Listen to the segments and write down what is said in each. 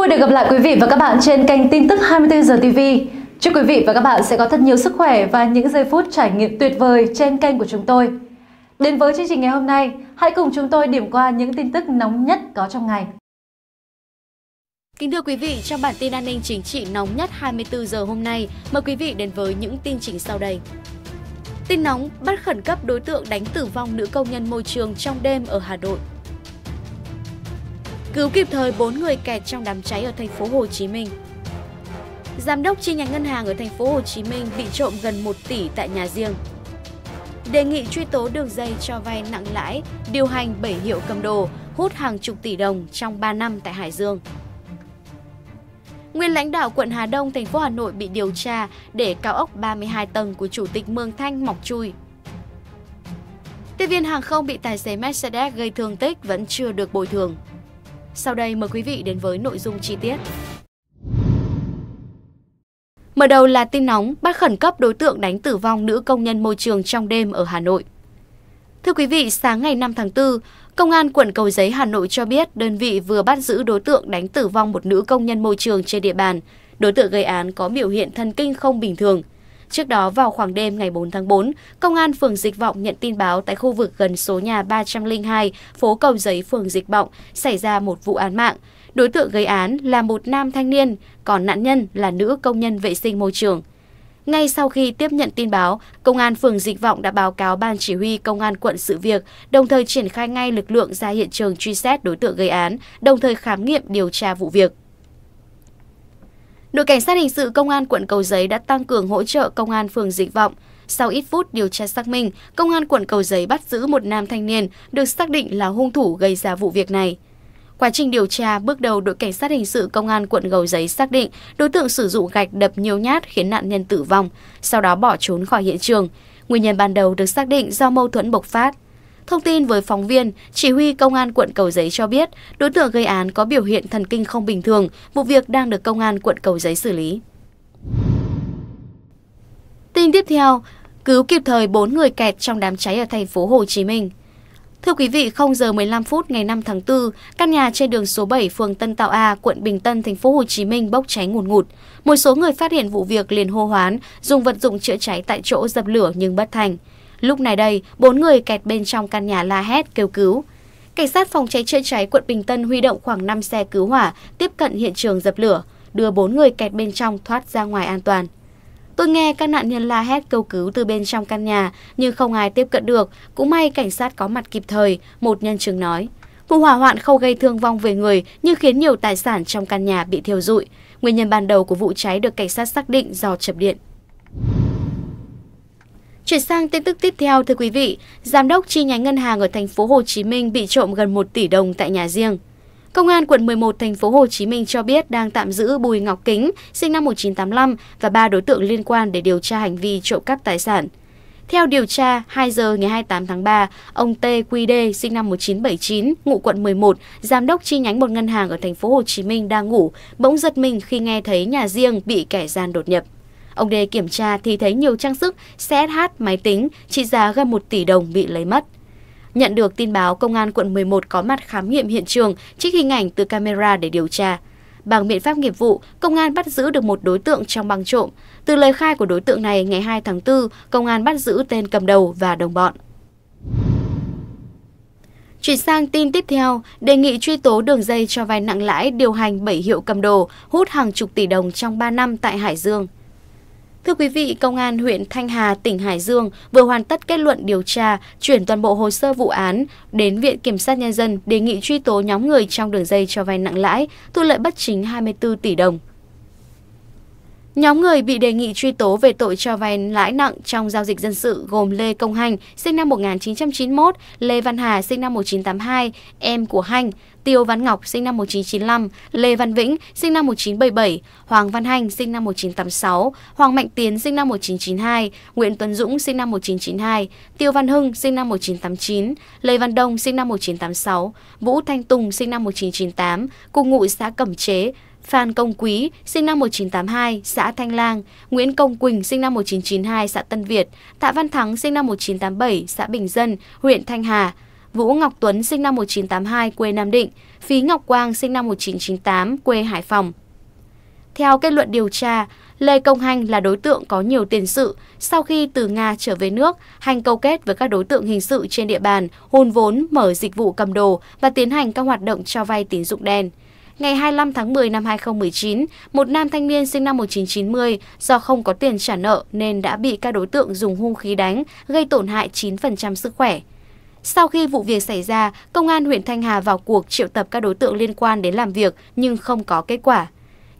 Vui được gặp lại quý vị và các bạn trên kênh tin tức 24 giờ TV. Chúc quý vị và các bạn sẽ có thật nhiều sức khỏe và những giây phút trải nghiệm tuyệt vời trên kênh của chúng tôi. Đến với chương trình ngày hôm nay, hãy cùng chúng tôi điểm qua những tin tức nóng nhất có trong ngày. Kính thưa quý vị, trong bản tin an ninh chính trị nóng nhất 24 giờ hôm nay, mời quý vị đến với những tin chính sau đây. Tin nóng bắt khẩn cấp đối tượng đánh tử vong nữ công nhân môi trường trong đêm ở Hà Nội cứu kịp thời 4 người kẹt trong đám cháy ở thành phố Hồ Chí Minh. Giám đốc chi nhánh ngân hàng ở thành phố Hồ Chí Minh bị trộm gần 1 tỷ tại nhà riêng. Đề nghị truy tố đường dây cho vay nặng lãi, điều hành bảy hiệu cầm đồ, hút hàng chục tỷ đồng trong 3 năm tại Hải Dương. Nguyên lãnh đạo quận Hà Đông, thành phố Hà Nội bị điều tra để cao ốc 32 tầng của chủ tịch Mường Thanh mọc chui. Tiếp viên hàng không bị tài xế Mercedes gây thương tích vẫn chưa được bồi thường. Sau đây mời quý vị đến với nội dung chi tiết. Mở đầu là tin nóng, bắt khẩn cấp đối tượng đánh tử vong nữ công nhân môi trường trong đêm ở Hà Nội. Thưa quý vị, sáng ngày 5 tháng 4, Công an quận Cầu Giấy Hà Nội cho biết đơn vị vừa bắt giữ đối tượng đánh tử vong một nữ công nhân môi trường trên địa bàn. Đối tượng gây án có biểu hiện thần kinh không bình thường. Trước đó vào khoảng đêm ngày 4 tháng 4, Công an phường Dịch Vọng nhận tin báo tại khu vực gần số nhà 302, phố Cầu Giấy, phường Dịch Vọng, xảy ra một vụ án mạng. Đối tượng gây án là một nam thanh niên, còn nạn nhân là nữ công nhân vệ sinh môi trường. Ngay sau khi tiếp nhận tin báo, Công an phường Dịch Vọng đã báo cáo Ban Chỉ huy Công an quận sự việc, đồng thời triển khai ngay lực lượng ra hiện trường truy xét đối tượng gây án, đồng thời khám nghiệm điều tra vụ việc. Đội cảnh sát hình sự công an quận Cầu Giấy đã tăng cường hỗ trợ công an phường Dịch Vọng. Sau ít phút điều tra xác minh, công an quận Cầu Giấy bắt giữ một nam thanh niên được xác định là hung thủ gây ra vụ việc này. Quá trình điều tra, bước đầu đội cảnh sát hình sự công an quận Cầu Giấy xác định đối tượng sử dụng gạch đập nhiều nhát khiến nạn nhân tử vong, sau đó bỏ trốn khỏi hiện trường. Nguyên nhân ban đầu được xác định do mâu thuẫn bộc phát. Thông tin với phóng viên, chỉ huy công an quận Cầu Giấy cho biết, đối tượng gây án có biểu hiện thần kinh không bình thường, vụ việc đang được công an quận Cầu Giấy xử lý. Tin tiếp theo, cứu kịp thời 4 người kẹt trong đám cháy ở thành phố Hồ Chí Minh. Thưa quý vị, 0 giờ 15 phút ngày 5 tháng 4, căn nhà trên đường số 7 phường Tân Tạo A, quận Bình Tân, thành phố Hồ Chí Minh bốc cháy ngùn ngụt. Một số người phát hiện vụ việc liền hô hoán, dùng vật dụng chữa cháy tại chỗ dập lửa nhưng bất thành. Lúc này đây, bốn người kẹt bên trong căn nhà la hét kêu cứu. Cảnh sát phòng cháy chữa cháy quận Bình Tân huy động khoảng 5 xe cứu hỏa tiếp cận hiện trường dập lửa, đưa bốn người kẹt bên trong thoát ra ngoài an toàn. Tôi nghe các nạn nhân la hét kêu cứu từ bên trong căn nhà, nhưng không ai tiếp cận được. Cũng may cảnh sát có mặt kịp thời, một nhân chứng nói. Vụ hỏa hoạn không gây thương vong về người, nhưng khiến nhiều tài sản trong căn nhà bị thiêu rụi. Nguyên nhân ban đầu của vụ cháy được cảnh sát xác định do chập điện. Chuyển sang tin tức tiếp theo thưa quý vị, giám đốc chi nhánh ngân hàng ở thành phố Hồ Chí Minh bị trộm gần 1 tỷ đồng tại nhà riêng. Công an quận 11 thành phố Hồ Chí Minh cho biết đang tạm giữ Bùi Ngọc Kính, sinh năm 1985 và ba đối tượng liên quan để điều tra hành vi trộm cắp tài sản. Theo điều tra, 2 giờ ngày 28 tháng 3, ông t TQD sinh năm 1979, ngụ quận 11, giám đốc chi nhánh một ngân hàng ở thành phố Hồ Chí Minh đang ngủ, bỗng giật mình khi nghe thấy nhà riêng bị kẻ gian đột nhập. Ông đề kiểm tra thì thấy nhiều trang sức, CSH, máy tính trị giá gần 1 tỷ đồng bị lấy mất. Nhận được tin báo, Công an quận 11 có mặt khám nghiệm hiện trường, trích hình ảnh từ camera để điều tra. Bằng biện pháp nghiệp vụ, công an bắt giữ được một đối tượng trong băng trộm. Từ lời khai của đối tượng này, ngày 2 tháng 4, công an bắt giữ tên cầm đầu và đồng bọn. Chuyển sang tin tiếp theo, đề nghị truy tố đường dây cho vay nặng lãi điều hành 7 hiệu cầm đồ, hút hàng chục tỷ đồng trong 3 năm tại Hải Dương. Thưa quý vị, Công an huyện Thanh Hà, tỉnh Hải Dương vừa hoàn tất kết luận điều tra, chuyển toàn bộ hồ sơ vụ án đến Viện Kiểm sát Nhân dân đề nghị truy tố nhóm người trong đường dây cho vay nặng lãi, thu lợi bất chính 24 tỷ đồng. Nhóm người bị đề nghị truy tố về tội cho vay lãi nặng trong giao dịch dân sự gồm Lê Công Hành, sinh năm 1991, Lê Văn Hà, sinh năm 1982, em của Hành, Tiêu Văn Ngọc, sinh năm 1995, Lê Văn Vĩnh, sinh năm 1977, Hoàng Văn Hành, sinh năm 1986, Hoàng Mạnh Tiến, sinh năm 1992, Nguyễn Tuấn Dũng, sinh năm 1992, Tiêu Văn Hưng, sinh năm 1989, Lê Văn Đông, sinh năm 1986, Vũ Thanh Tùng, sinh năm 1998, cùng ngụ xã Cẩm Chế, Phan Công Quý, sinh năm 1982, xã Thanh Lang, Nguyễn Công Quỳnh, sinh năm 1992, xã Tân Việt, Tạ Văn Thắng, sinh năm 1987, xã Bình Dân, huyện Thanh Hà, Vũ Ngọc Tuấn, sinh năm 1982, quê Nam Định, Phí Ngọc Quang, sinh năm 1998, quê Hải Phòng. Theo kết luận điều tra, Lê Công Hành là đối tượng có nhiều tiền sự. Sau khi từ Nga trở về nước, Hành câu kết với các đối tượng hình sự trên địa bàn, hôn vốn, mở dịch vụ cầm đồ và tiến hành các hoạt động cho vay tín dụng đen. Ngày 25 tháng 10 năm 2019, một nam thanh niên sinh năm 1990 do không có tiền trả nợ nên đã bị các đối tượng dùng hung khí đánh, gây tổn hại 9% sức khỏe. Sau khi vụ việc xảy ra, Công an huyện Thanh Hà vào cuộc triệu tập các đối tượng liên quan đến làm việc nhưng không có kết quả.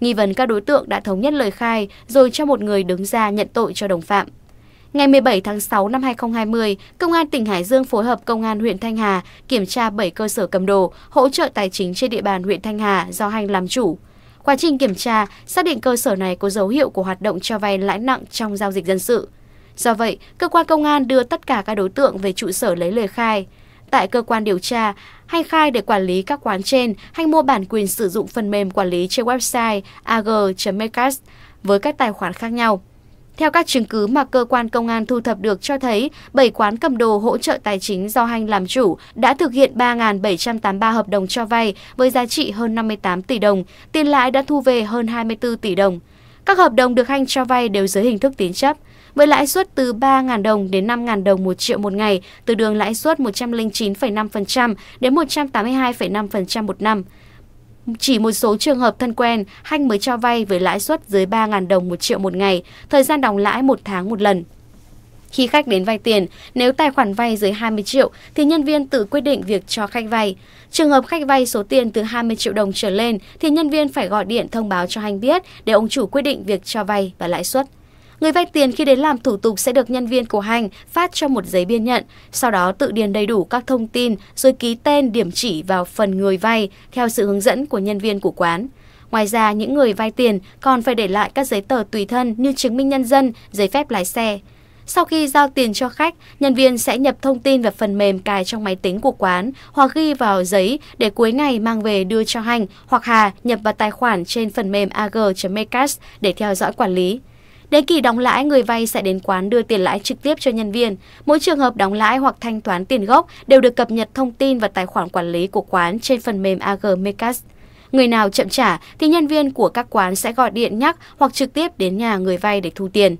Nghi vấn các đối tượng đã thống nhất lời khai rồi cho một người đứng ra nhận tội cho đồng phạm. Ngày 17 tháng 6 năm 2020, Công an tỉnh Hải Dương phối hợp Công an huyện Thanh Hà kiểm tra 7 cơ sở cầm đồ, hỗ trợ tài chính trên địa bàn huyện Thanh Hà do Hành làm chủ. Quá trình kiểm tra, xác định cơ sở này có dấu hiệu của hoạt động cho vay lãi nặng trong giao dịch dân sự. Do vậy, cơ quan công an đưa tất cả các đối tượng về trụ sở lấy lời khai. Tại cơ quan điều tra, hay khai để quản lý các quán trên, hay mua bản quyền sử dụng phần mềm quản lý trên website ag.mecast với các tài khoản khác nhau. Theo các chứng cứ mà cơ quan công an thu thập được cho thấy, 7 quán cầm đồ hỗ trợ tài chính do Hanh làm chủ đã thực hiện 3.783 hợp đồng cho vay với giá trị hơn 58 tỷ đồng, tiền lãi đã thu về hơn 24 tỷ đồng. Các hợp đồng được Hanh cho vay đều dưới hình thức tín chấp, với lãi suất từ 3.000 đồng đến 5.000 đồng một triệu một ngày, từ đường lãi suất 109,5% đến 182,5% một năm. Chỉ một số trường hợp thân quen, Hanh mới cho vay với lãi suất dưới 3.000 đồng một triệu một ngày, thời gian đóng lãi một tháng một lần. Khi khách đến vay tiền, nếu tài khoản vay dưới 20 triệu thì nhân viên tự quyết định việc cho khách vay. Trường hợp khách vay số tiền từ 20 triệu đồng trở lên thì nhân viên phải gọi điện thông báo cho Hanh biết để ông chủ quyết định việc cho vay và lãi suất. Người vay tiền khi đến làm thủ tục sẽ được nhân viên của hành phát cho một giấy biên nhận, sau đó tự điền đầy đủ các thông tin rồi ký tên điểm chỉ vào phần người vay theo sự hướng dẫn của nhân viên của quán. Ngoài ra, những người vay tiền còn phải để lại các giấy tờ tùy thân như chứng minh nhân dân, giấy phép lái xe. Sau khi giao tiền cho khách, nhân viên sẽ nhập thông tin vào phần mềm cài trong máy tính của quán hoặc ghi vào giấy để cuối ngày mang về đưa cho Hành hoặc Hà nhập vào tài khoản trên phần mềm ag.mecast để theo dõi quản lý. Đến kỳ đóng lãi, người vay sẽ đến quán đưa tiền lãi trực tiếp cho nhân viên. Mỗi trường hợp đóng lãi hoặc thanh toán tiền gốc đều được cập nhật thông tin và tài khoản quản lý của quán trên phần mềm AG Mecast. Người nào chậm trả thì nhân viên của các quán sẽ gọi điện nhắc hoặc trực tiếp đến nhà người vay để thu tiền.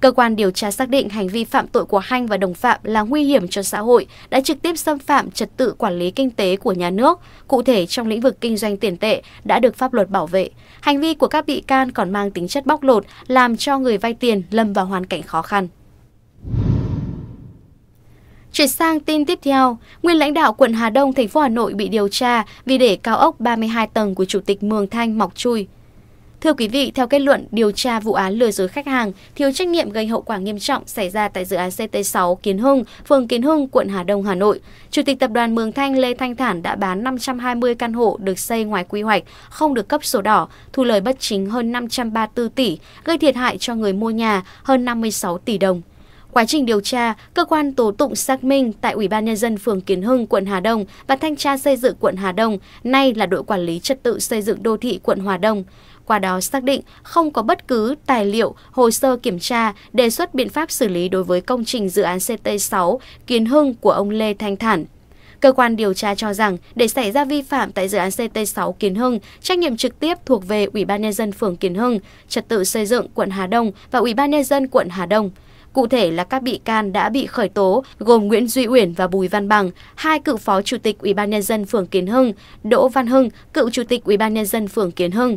Cơ quan điều tra xác định hành vi phạm tội của Hanh và đồng phạm là nguy hiểm cho xã hội, đã trực tiếp xâm phạm trật tự quản lý kinh tế của nhà nước, cụ thể trong lĩnh vực kinh doanh tiền tệ đã được pháp luật bảo vệ. Hành vi của các bị can còn mang tính chất bóc lột, làm cho người vay tiền lâm vào hoàn cảnh khó khăn. Chuyển sang tin tiếp theo, nguyên lãnh đạo quận Hà Đông, thành phố Hà Nội bị điều tra vì để cao ốc 32 tầng của chủ tịch Mường Thanh mọc chui. Thưa quý vị, theo kết luận điều tra vụ án lừa dối khách hàng, thiếu trách nhiệm gây hậu quả nghiêm trọng xảy ra tại dự án CT6 Kiến Hưng, phường Kiến Hưng, quận Hà Đông, Hà Nội, Chủ tịch Tập đoàn Mường Thanh Lê Thanh Thản đã bán 520 căn hộ được xây ngoài quy hoạch, không được cấp sổ đỏ, thu lời bất chính hơn 534 tỷ, gây thiệt hại cho người mua nhà hơn 56 tỷ đồng. Quá trình điều tra, cơ quan tố tụng xác minh tại Ủy ban nhân dân phường Kiến Hưng, quận Hà Đông và thanh tra xây dựng quận Hà Đông, nay là đội quản lý trật tự xây dựng đô thị quận Hà Đông qua đó xác định không có bất cứ tài liệu, hồ sơ kiểm tra, đề xuất biện pháp xử lý đối với công trình dự án CT6 Kiến Hưng của ông Lê Thanh Thản. Cơ quan điều tra cho rằng để xảy ra vi phạm tại dự án CT6 Kiến Hưng, trách nhiệm trực tiếp thuộc về Ủy ban nhân dân phường Kiến Hưng, Trật tự xây dựng quận Hà Đông và Ủy ban nhân dân quận Hà Đông. Cụ thể là các bị can đã bị khởi tố gồm Nguyễn Duy Uyển và Bùi Văn Bằng, hai cựu phó chủ tịch Ủy ban nhân dân phường Kiến Hưng, Đỗ Văn Hưng, cựu chủ tịch Ủy ban nhân dân phường Kiến Hưng.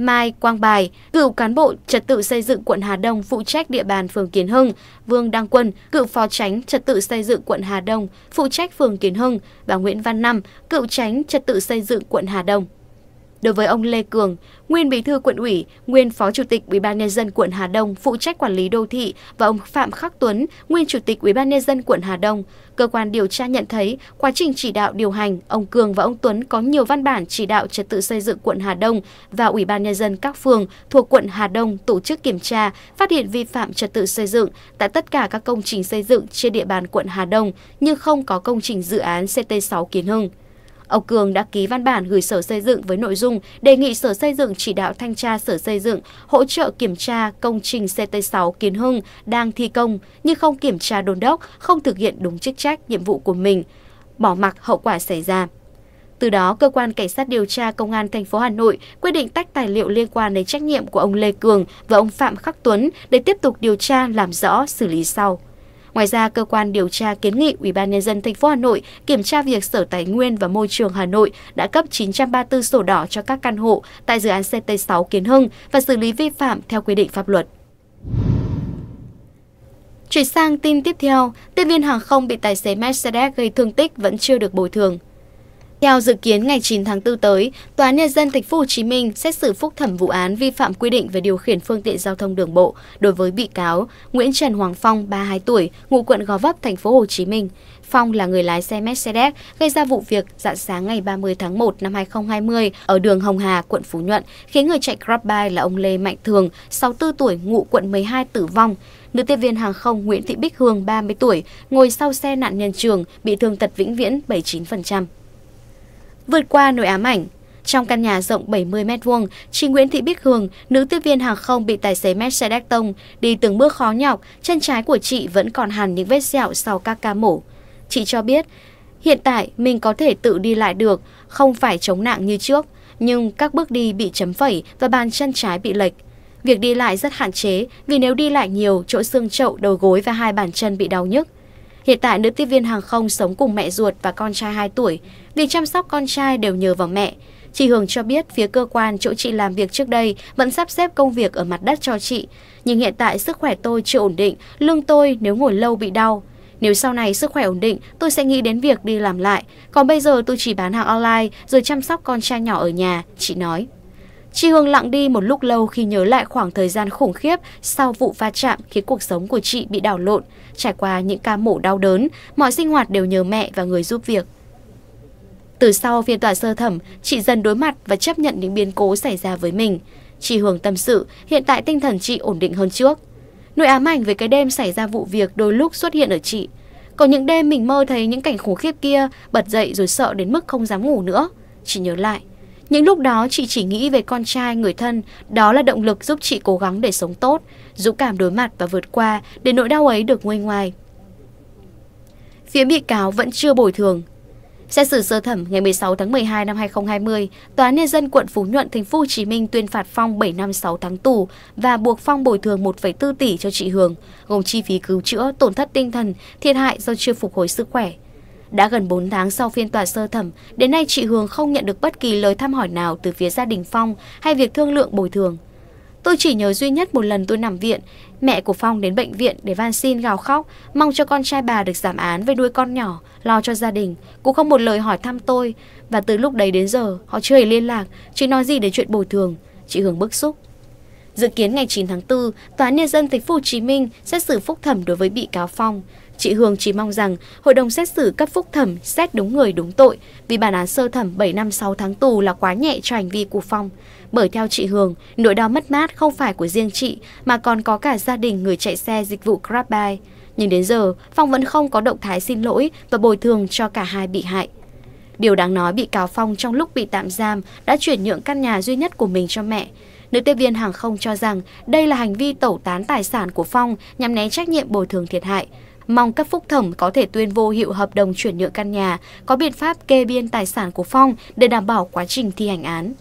Mai Quang Bài, cựu cán bộ trật tự xây dựng quận Hà Đông phụ trách địa bàn phường Kiến Hưng, Vương Đăng Quân, cựu phó tránh trật tự xây dựng quận Hà Đông phụ trách phường Kiến Hưng và Nguyễn Văn Năm, cựu tránh trật tự xây dựng quận Hà Đông. Đối với ông Lê Cường, nguyên bí thư quận ủy, nguyên phó chủ tịch ủy ban nhân dân quận Hà Đông phụ trách quản lý đô thị và ông Phạm Khắc Tuấn, nguyên chủ tịch ủy ban nhân dân quận Hà Đông, cơ quan điều tra nhận thấy quá trình chỉ đạo điều hành, ông Cường và ông Tuấn có nhiều văn bản chỉ đạo trật tự xây dựng quận Hà Đông và Ủy ban nhân dân các phường thuộc quận Hà Đông tổ chức kiểm tra, phát hiện vi phạm trật tự xây dựng tại tất cả các công trình xây dựng trên địa bàn quận Hà Đông nhưng không có công trình dự án CT6 Kiến Hưng. Ông Cường đã ký văn bản gửi Sở Xây dựng với nội dung đề nghị Sở Xây dựng chỉ đạo thanh tra Sở Xây dựng hỗ trợ kiểm tra công trình CT6 Kiến Hưng đang thi công nhưng không kiểm tra đôn đốc, không thực hiện đúng chức trách, nhiệm vụ của mình, bỏ mặc hậu quả xảy ra. Từ đó, cơ quan cảnh sát điều tra công an thành phố Hà Nội quyết định tách tài liệu liên quan đến trách nhiệm của ông Lê Cường và ông Phạm Khắc Tuấn để tiếp tục điều tra làm rõ xử lý sau. Ngoài ra, cơ quan điều tra kiến nghị ủy ban nhân dân thành phố Hà Nội kiểm tra việc Sở Tài nguyên và Môi trường Hà Nội đã cấp 934 sổ đỏ cho các căn hộ tại dự án CT6 Kiến Hưng và xử lý vi phạm theo quy định pháp luật. Chuyển sang tin tiếp theo, tiếp viên hàng không bị tài xế Mercedes gây thương tích vẫn chưa được bồi thường. Theo dự kiến ngày 9 tháng 4 tới, Tòa nhân dân thành phố Hồ Chí Minh xét xử phúc thẩm vụ án vi phạm quy định về điều khiển phương tiện giao thông đường bộ đối với bị cáo Nguyễn Trần Hoàng Phong, 32 tuổi, ngụ quận Gò Vấp, thành phố Hồ Chí Minh. Phong là người lái xe Mercedes gây ra vụ việc dạng sáng ngày 30 tháng 1 năm 2020 ở đường Hồng Hà, quận Phú Nhuận, khiến người chạy Grabby là ông Lê Mạnh Thường, 64 tuổi, ngụ quận 12 tử vong. Nữ tiếp viên hàng không Nguyễn Thị Bích Hương, 30 tuổi, ngồi sau xe nạn nhân trường, bị thương tật vĩnh viễn 79% vượt qua nỗi ám ảnh. Trong căn nhà rộng 70m2, chị Nguyễn Thị Bích Hường, nữ tiếp viên hàng không bị tài xế Mercedes tông, đi từng bước khó nhọc, chân trái của chị vẫn còn hằn những vết sẹo sau các ca mổ. Chị cho biết, hiện tại mình có thể tự đi lại được, không phải chống nặng như trước, nhưng các bước đi bị chấm phẩy và bàn chân trái bị lệch. Việc đi lại rất hạn chế vì nếu đi lại nhiều, chỗ xương chậu, đầu gối và hai bàn chân bị đau nhức. Hiện tại nữ tiếp viên hàng không sống cùng mẹ ruột và con trai 2 tuổi. Việc chăm sóc con trai đều nhờ vào mẹ. Chị Hường cho biết phía cơ quan chỗ chị làm việc trước đây vẫn sắp xếp công việc ở mặt đất cho chị. Nhưng hiện tại sức khỏe tôi chưa ổn định, lưng tôi nếu ngồi lâu bị đau. Nếu sau này sức khỏe ổn định, tôi sẽ nghĩ đến việc đi làm lại. Còn bây giờ tôi chỉ bán hàng online rồi chăm sóc con trai nhỏ ở nhà, chị nói. Chị Hương lặng đi một lúc lâu khi nhớ lại khoảng thời gian khủng khiếp sau vụ va chạm khiến cuộc sống của chị bị đảo lộn. Trải qua những ca mổ đau đớn, mọi sinh hoạt đều nhờ mẹ và người giúp việc. Từ sau phiên tòa sơ thẩm, chị dần đối mặt và chấp nhận những biến cố xảy ra với mình. Chị Hương tâm sự, hiện tại tinh thần chị ổn định hơn trước. Nỗi ám ảnh về cái đêm xảy ra vụ việc đôi lúc xuất hiện ở chị. Có những đêm mình mơ thấy những cảnh khủng khiếp kia, bật dậy rồi sợ đến mức không dám ngủ nữa. Chị nhớ lại. Những lúc đó chị chỉ nghĩ về con trai, người thân, đó là động lực giúp chị cố gắng để sống tốt, dũng cảm đối mặt và vượt qua để nỗi đau ấy được nguôi ngoai. Phía bị cáo vẫn chưa bồi thường. Xét xử sơ thẩm ngày 16 tháng 12 năm 2020, Tòa án Nhân dân quận Phú Nhuận, thành phố Hồ Chí Minh tuyên phạt Phong 7 năm 6 tháng tù và buộc Phong bồi thường 1,4 tỷ cho chị Hường, gồm chi phí cứu chữa, tổn thất tinh thần, thiệt hại do chưa phục hồi sức khỏe. Đã gần 4 tháng sau phiên tòa sơ thẩm, đến nay chị Hương không nhận được bất kỳ lời thăm hỏi nào từ phía gia đình Phong hay việc thương lượng bồi thường. Tôi chỉ nhớ duy nhất một lần tôi nằm viện, mẹ của Phong đến bệnh viện để van xin gào khóc, mong cho con trai bà được giảm án về nuôi con nhỏ, lo cho gia đình, cũng không một lời hỏi thăm tôi. Và từ lúc đấy đến giờ, họ chưa hề liên lạc, chỉ nói gì đến chuyện bồi thường. Chị Hương bức xúc. Dự kiến ngày 9 tháng 4, Tòa án Nhân dân Thành phố Hồ Chí Minh xét xử phúc thẩm đối với bị cáo Phong. Chị Hương chỉ mong rằng hội đồng xét xử cấp phúc thẩm xét đúng người đúng tội vì bản án sơ thẩm 7 năm 6 tháng tù là quá nhẹ cho hành vi của Phong. Bởi theo chị Hương, nỗi đau mất mát không phải của riêng chị mà còn có cả gia đình người chạy xe dịch vụ Grabbuy. Nhưng đến giờ, Phong vẫn không có động thái xin lỗi và bồi thường cho cả hai bị hại. Điều đáng nói bị cáo Phong trong lúc bị tạm giam đã chuyển nhượng căn nhà duy nhất của mình cho mẹ. Nữ tiếp viên hàng không cho rằng đây là hành vi tẩu tán tài sản của Phong nhằm né trách nhiệm bồi thường thiệt hại mong cấp phúc thẩm có thể tuyên vô hiệu hợp đồng chuyển nhượng căn nhà, có biện pháp kê biên tài sản của Phong để đảm bảo quá trình thi hành án.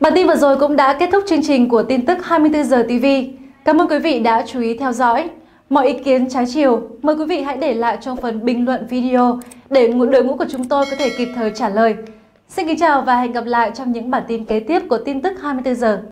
Bản tin vừa rồi cũng đã kết thúc chương trình của tin tức 24 giờ TV. Cảm ơn quý vị đã chú ý theo dõi. Mọi ý kiến trái chiều, mời quý vị hãy để lại trong phần bình luận video để đội ngũ của chúng tôi có thể kịp thời trả lời. Xin kính chào và hẹn gặp lại trong những bản tin kế tiếp của tin tức 24 giờ.